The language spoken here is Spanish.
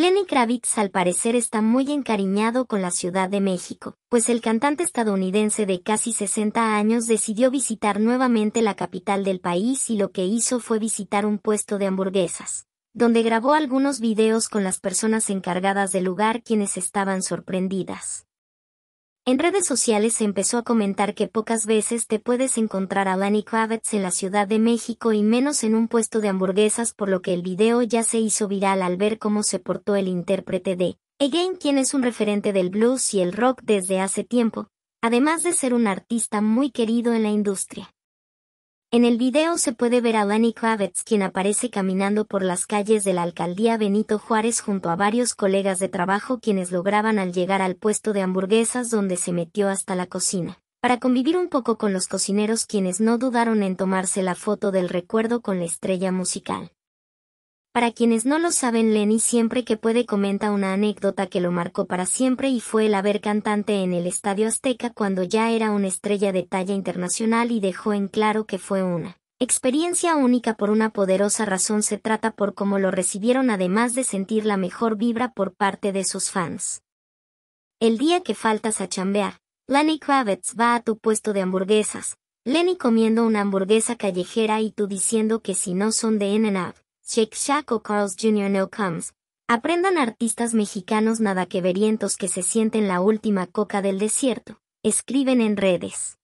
Lenny Kravitz al parecer está muy encariñado con la Ciudad de México, pues el cantante estadounidense de casi 60 años decidió visitar nuevamente la capital del país y lo que hizo fue visitar un puesto de hamburguesas, donde grabó algunos videos con las personas encargadas del lugar quienes estaban sorprendidas. En redes sociales se empezó a comentar que pocas veces te puedes encontrar a Lenny Kravitz en la Ciudad de México y menos en un puesto de hamburguesas por lo que el video ya se hizo viral al ver cómo se portó el intérprete de Again quien es un referente del blues y el rock desde hace tiempo, además de ser un artista muy querido en la industria. En el video se puede ver a Lenny Kravitz quien aparece caminando por las calles de la alcaldía Benito Juárez junto a varios colegas de trabajo quienes lograban al llegar al puesto de hamburguesas donde se metió hasta la cocina, para convivir un poco con los cocineros quienes no dudaron en tomarse la foto del recuerdo con la estrella musical. Para quienes no lo saben, Lenny siempre que puede comenta una anécdota que lo marcó para siempre y fue el haber cantante en el Estadio Azteca cuando ya era una estrella de talla internacional y dejó en claro que fue una experiencia única por una poderosa razón se trata por cómo lo recibieron además de sentir la mejor vibra por parte de sus fans. El día que faltas a chambear, Lenny Kravitz va a tu puesto de hamburguesas, Lenny comiendo una hamburguesa callejera y tú diciendo que si no son de in Shake Shack o Carl's Jr. No Comes, aprendan artistas mexicanos nada que verientos que se sienten la última coca del desierto, escriben en redes.